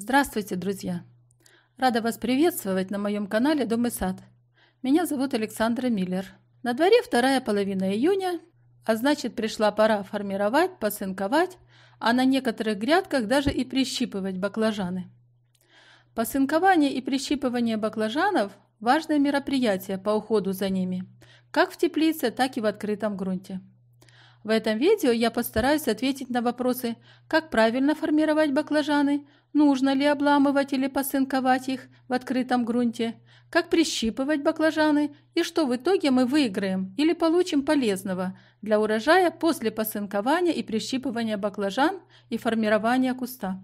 Здравствуйте, друзья! Рада вас приветствовать на моем канале Дом и сад. Меня зовут Александра Миллер. На дворе вторая половина июня, а значит пришла пора формировать, посынковать, а на некоторых грядках даже и прищипывать баклажаны. Посынкование и прищипывание баклажанов – важное мероприятие по уходу за ними, как в теплице, так и в открытом грунте. В этом видео я постараюсь ответить на вопросы, как правильно формировать баклажаны – нужно ли обламывать или посынковать их в открытом грунте, как прищипывать баклажаны и что в итоге мы выиграем или получим полезного для урожая после посынкования и прищипывания баклажан и формирования куста.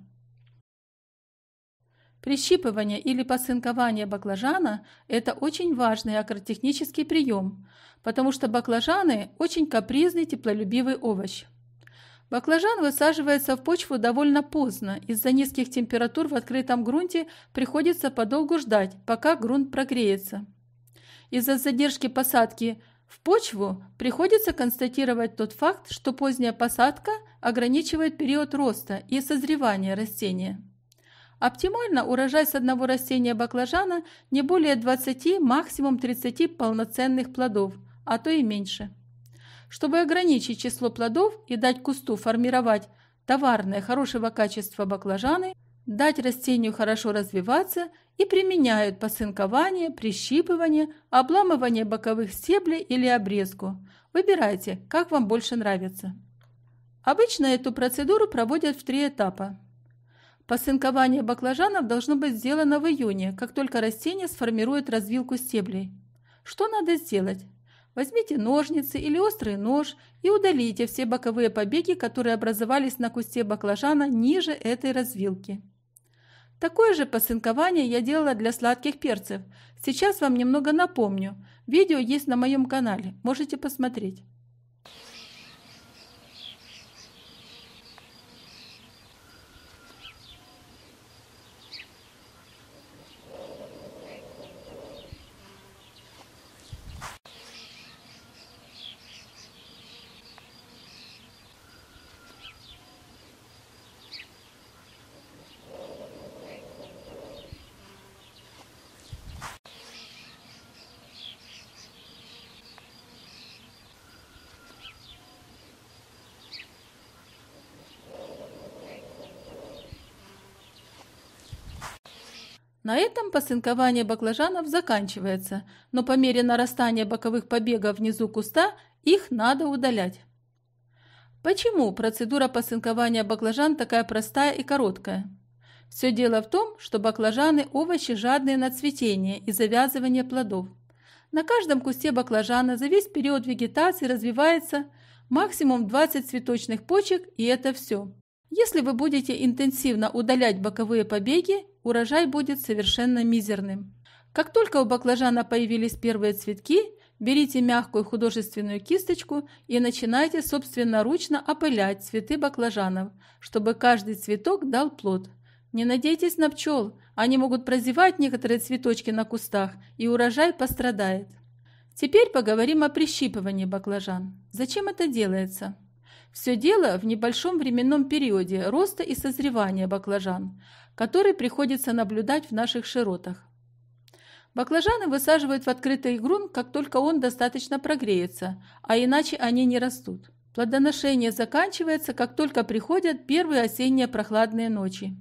Прищипывание или посынкование баклажана – это очень важный агротехнический прием, потому что баклажаны – очень капризный теплолюбивый овощ. Баклажан высаживается в почву довольно поздно. Из-за низких температур в открытом грунте приходится подолгу ждать, пока грунт прогреется. Из-за задержки посадки в почву приходится констатировать тот факт, что поздняя посадка ограничивает период роста и созревания растения. Оптимально урожай с одного растения баклажана не более 20, максимум 30 полноценных плодов, а то и меньше. Чтобы ограничить число плодов и дать кусту формировать товарное хорошего качества баклажаны, дать растению хорошо развиваться и применяют посынкование, прищипывание, обламывание боковых стеблей или обрезку. Выбирайте, как вам больше нравится. Обычно эту процедуру проводят в три этапа. Посынкование баклажанов должно быть сделано в июне, как только растение сформирует развилку стеблей. Что надо сделать? Возьмите ножницы или острый нож и удалите все боковые побеги, которые образовались на кусте баклажана ниже этой развилки. Такое же посынкование я делала для сладких перцев. Сейчас вам немного напомню. Видео есть на моем канале, можете посмотреть. На этом посынкование баклажанов заканчивается, но по мере нарастания боковых побегов внизу куста их надо удалять. Почему процедура посынкования баклажан такая простая и короткая? Все дело в том, что баклажаны – овощи жадные на цветение и завязывание плодов. На каждом кусте баклажана за весь период вегетации развивается максимум 20 цветочных почек и это все. Если вы будете интенсивно удалять боковые побеги, урожай будет совершенно мизерным. Как только у баклажана появились первые цветки, берите мягкую художественную кисточку и начинайте собственноручно опылять цветы баклажанов, чтобы каждый цветок дал плод. Не надейтесь на пчел, они могут прозевать некоторые цветочки на кустах, и урожай пострадает. Теперь поговорим о прищипывании баклажан. Зачем это делается? Все дело в небольшом временном периоде роста и созревания баклажан, который приходится наблюдать в наших широтах. Баклажаны высаживают в открытый грунт, как только он достаточно прогреется, а иначе они не растут. Плодоношение заканчивается, как только приходят первые осенние прохладные ночи.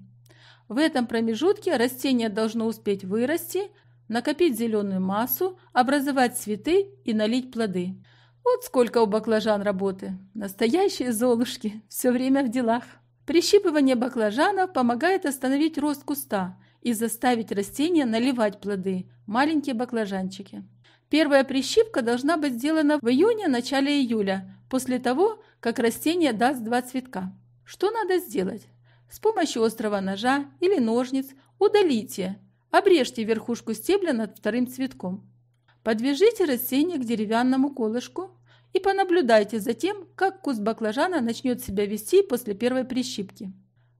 В этом промежутке растение должно успеть вырасти, накопить зеленую массу, образовать цветы и налить плоды. Вот сколько у баклажан работы. Настоящие золушки, все время в делах. Прищипывание баклажанов помогает остановить рост куста и заставить растения наливать плоды, маленькие баклажанчики. Первая прищипка должна быть сделана в июне-начале июля, после того, как растение даст два цветка. Что надо сделать? С помощью острого ножа или ножниц удалите, обрежьте верхушку стебля над вторым цветком. Подвяжите растение к деревянному колышку и понаблюдайте за тем, как куст баклажана начнет себя вести после первой прищипки.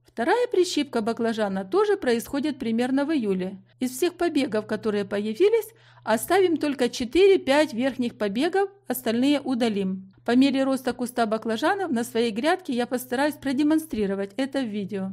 Вторая прищипка баклажана тоже происходит примерно в июле. Из всех побегов, которые появились, оставим только 4-5 верхних побегов, остальные удалим. По мере роста куста баклажанов на своей грядке я постараюсь продемонстрировать это в видео.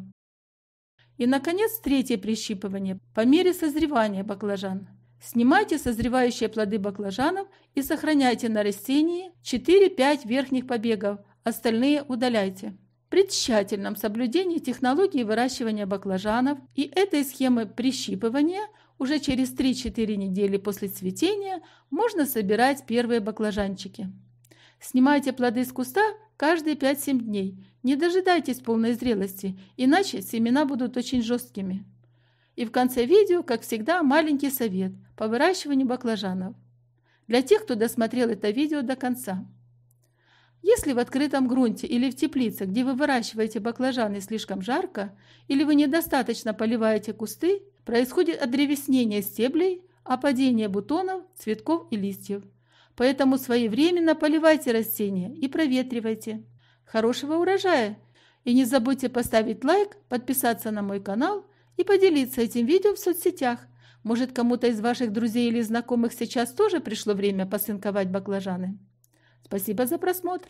И, наконец, третье прищипывание по мере созревания баклажан. Снимайте созревающие плоды баклажанов и сохраняйте на растении 4-5 верхних побегов, остальные удаляйте. При тщательном соблюдении технологии выращивания баклажанов и этой схемы прищипывания уже через 3-4 недели после цветения можно собирать первые баклажанчики. Снимайте плоды с куста каждые 5-7 дней. Не дожидайтесь полной зрелости, иначе семена будут очень жесткими. И в конце видео, как всегда, маленький совет по выращиванию баклажанов. Для тех, кто досмотрел это видео до конца. Если в открытом грунте или в теплице, где вы выращиваете баклажаны слишком жарко, или вы недостаточно поливаете кусты, происходит одревеснение стеблей, опадение а бутонов, цветков и листьев. Поэтому своевременно поливайте растения и проветривайте. Хорошего урожая! И не забудьте поставить лайк, подписаться на мой канал и поделиться этим видео в соцсетях. Может, кому-то из ваших друзей или знакомых сейчас тоже пришло время посынковать баклажаны? Спасибо за просмотр!